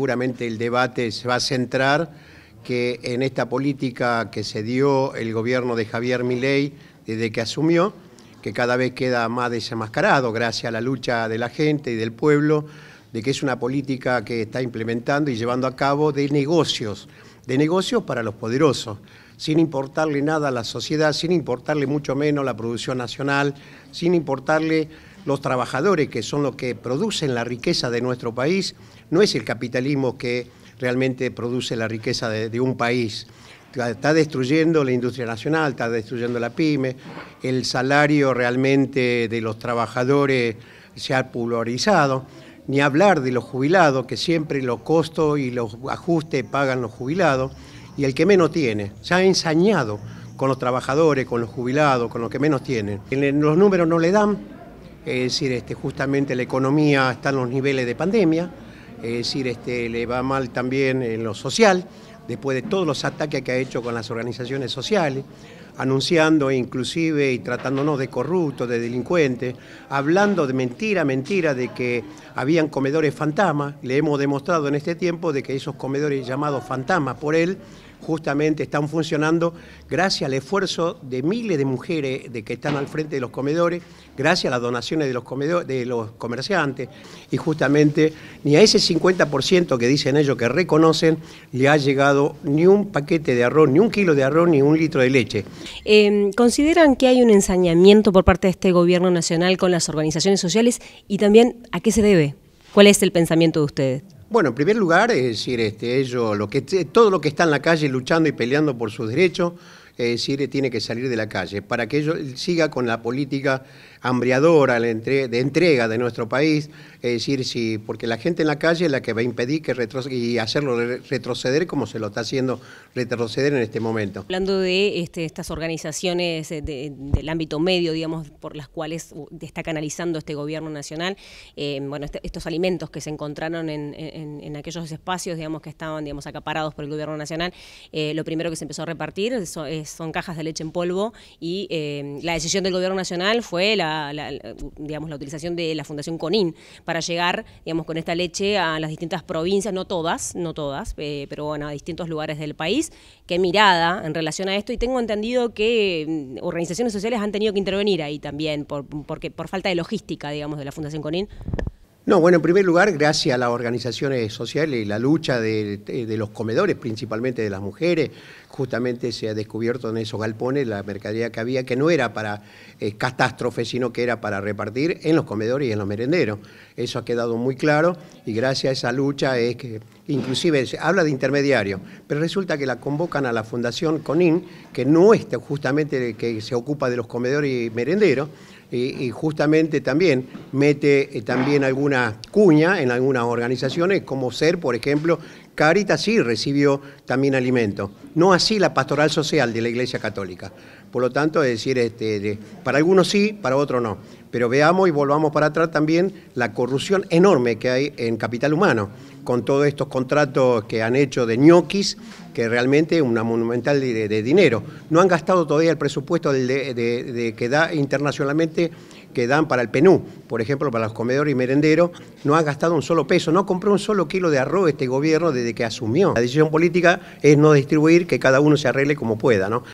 Seguramente el debate se va a centrar que en esta política que se dio el gobierno de Javier Milei desde que asumió, que cada vez queda más desenmascarado gracias a la lucha de la gente y del pueblo, de que es una política que está implementando y llevando a cabo de negocios, de negocios para los poderosos, sin importarle nada a la sociedad, sin importarle mucho menos la producción nacional, sin importarle los trabajadores, que son los que producen la riqueza de nuestro país, no es el capitalismo que realmente produce la riqueza de, un país. Está destruyendo la industria nacional, está destruyendo la pyme, el salario realmente de los trabajadores se ha pulverizado, ni hablar de los jubilados, que siempre los costos y los ajustes pagan los jubilados, y el que menos tiene, se ha ensañado con los trabajadores, con los jubilados, con los que menos tienen. Los números no le dan, es decir, este, justamente la economía está en los niveles de pandemia, es decir, este, le va mal también en lo social, después de todos los ataques que ha hecho con las organizaciones sociales anunciando inclusive y tratándonos de corruptos, de delincuentes, hablando de mentira, mentira, de que habían comedores fantasma, Le hemos demostrado en este tiempo de que esos comedores llamados fantasma por él justamente están funcionando gracias al esfuerzo de miles de mujeres de que están al frente de los comedores, gracias a las donaciones de los, comedores, de los comerciantes y justamente ni a ese 50% que dicen ellos que reconocen le ha llegado ni un paquete de arroz, ni un kilo de arroz, ni un litro de leche. Em, ¿Consideran que hay un ensañamiento por parte de este gobierno nacional con las organizaciones sociales y también a qué se debe? ¿Cuál es el pensamiento de ustedes? Bueno, en primer lugar, es decir, este, ellos, que, eh, todo lo que está en la calle luchando y peleando por sus derechos, es decir, tiene que salir de la calle para que ellos siga con la política hambriadora de entrega de nuestro país, es decir, si, porque la gente en la calle es la que va a impedir que y hacerlo retroceder como se lo está haciendo retroceder en este momento. Hablando de este, estas organizaciones del ámbito medio, digamos, por las cuales uh, está canalizando este gobierno nacional, eh, bueno, este, estos alimentos que se encontraron en, aquellos espacios, digamos, que estaban, digamos, acaparados por el gobierno nacional, eh, lo primero que se empezó a repartir eh, son, cajas de leche en polvo y la decisión del gobierno nacional fue la la, digamos, la utilización de la Fundación Conin para llegar, digamos, con esta leche a las distintas provincias, no todas, no todas, eh, pero bueno, a distintos lugares del país. Qué mirada en relación a esto y tengo entendido que mm, organizaciones sociales han tenido que intervenir ahí también por, porque, por falta de logística, digamos, de la Fundación Conin. No, bueno, en primer lugar, gracias a las organizaciones sociales y la lucha de, los comedores, principalmente de las mujeres, justamente se ha descubierto en esos galpones la mercadería que había, que no era para eh, catástrofe, sino que era para repartir en los comedores y en los merenderos. Eso ha quedado muy claro y gracias a esa lucha es que inclusive habla de intermediario, pero resulta que la convocan a la Fundación Conin, que no es justamente que se ocupa de los comedores y merenderos, y, justamente también mete eh, también alguna cuña en algunas organizaciones, como ser, por ejemplo, Caritas sí recibió también alimento, no así la pastoral social de la Iglesia Católica. Por lo tanto, es decir, este, para algunos sí, para otros no pero veamos y volvamos para atrás también la corrupción enorme que hay en capital humano, con todos estos contratos que han hecho de ñoquis, que realmente es una monumental de, dinero. No han gastado todavía el presupuesto que da internacionalmente que dan para el PNU, por ejemplo, para los comedores y merenderos, no han gastado un solo peso, no compró un solo kilo de arroz este gobierno desde que asumió. La decisión política es no distribuir, que cada uno se arregle como pueda, ¿no?